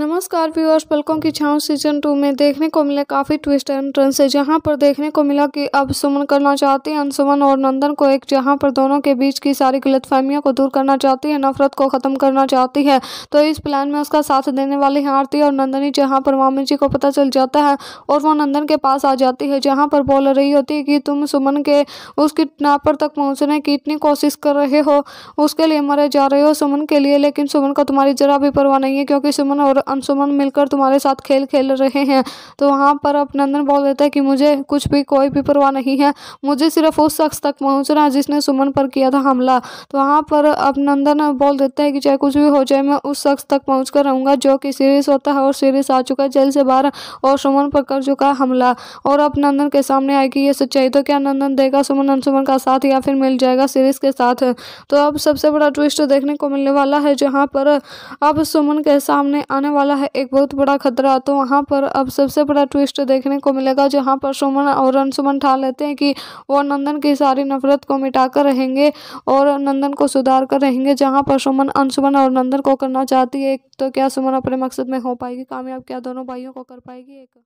नमस्कार व्यूअर्स पलकों की छाँव सीजन टू में देखने को मिले काफ़ी ट्विस्ट एंड टर्न से जहां पर देखने को मिला कि अब सुमन करना चाहती है अनसुमन और नंदन को एक जहां पर दोनों के बीच की सारी गलतफहमियों को दूर करना चाहती है नफरत को ख़त्म करना चाहती है तो इस प्लान में उसका साथ देने वाली है आरती और नंदनी जहाँ पर मामी जी को पता चल जाता है और वो नंदन के पास आ जाती है जहाँ पर बोल रही होती है कि तुम सुमन के उस किडनेपर तक पहुँचने की इतनी कोशिश कर रहे हो उसके लिए मरे जा रहे हो सुमन के लिए लेकिन सुमन को तुम्हारी जरा भी परवाह नहीं है क्योंकि सुमन और अंशुमन मिलकर तुम्हारे साथ खेल खेल रहे हैं तो वहाँ पर अभिनंदन बोल देता है कि मुझे कुछ भी कोई भी परवाह नहीं है मुझे सिर्फ उस शख्स तक पहुँचना है जिसने सुमन पर किया था हमला तो वहाँ पर अभिनंदन बोल देता है कि चाहे कुछ भी हो जाए मैं उस शख्स तक पहुँच कर रहूँगा जो कि सीरियस होता है और सीरियस आ चुका है जेल से बाहर और सुमन पर कर चुका हमला और अभिनंदन के सामने आएगी ये सच्चाई तो क्या नंदन देगा सुमन अनसुमन का साथ या फिर मिल जाएगा सीरीज के साथ तो अब सबसे बड़ा ट्विस्ट देखने को मिलने वाला है जहाँ पर अब सुमन के सामने आने वाला वाला है एक बहुत बड़ा खतरा तो वहाँ पर अब सबसे बड़ा ट्विस्ट देखने को मिलेगा जहाँ पर सुमन और अनसुमन ठा लेते हैं कि वो नंदन की सारी नफरत को मिटाकर रहेंगे और नंदन को सुधार कर रहेंगे जहाँ पर सुमन अनसुमन और नंदन को करना चाहती है तो क्या सुमन अपने मकसद में हो पाएगी कामयाब क्या दोनों भाइयों को कर पाएगी एक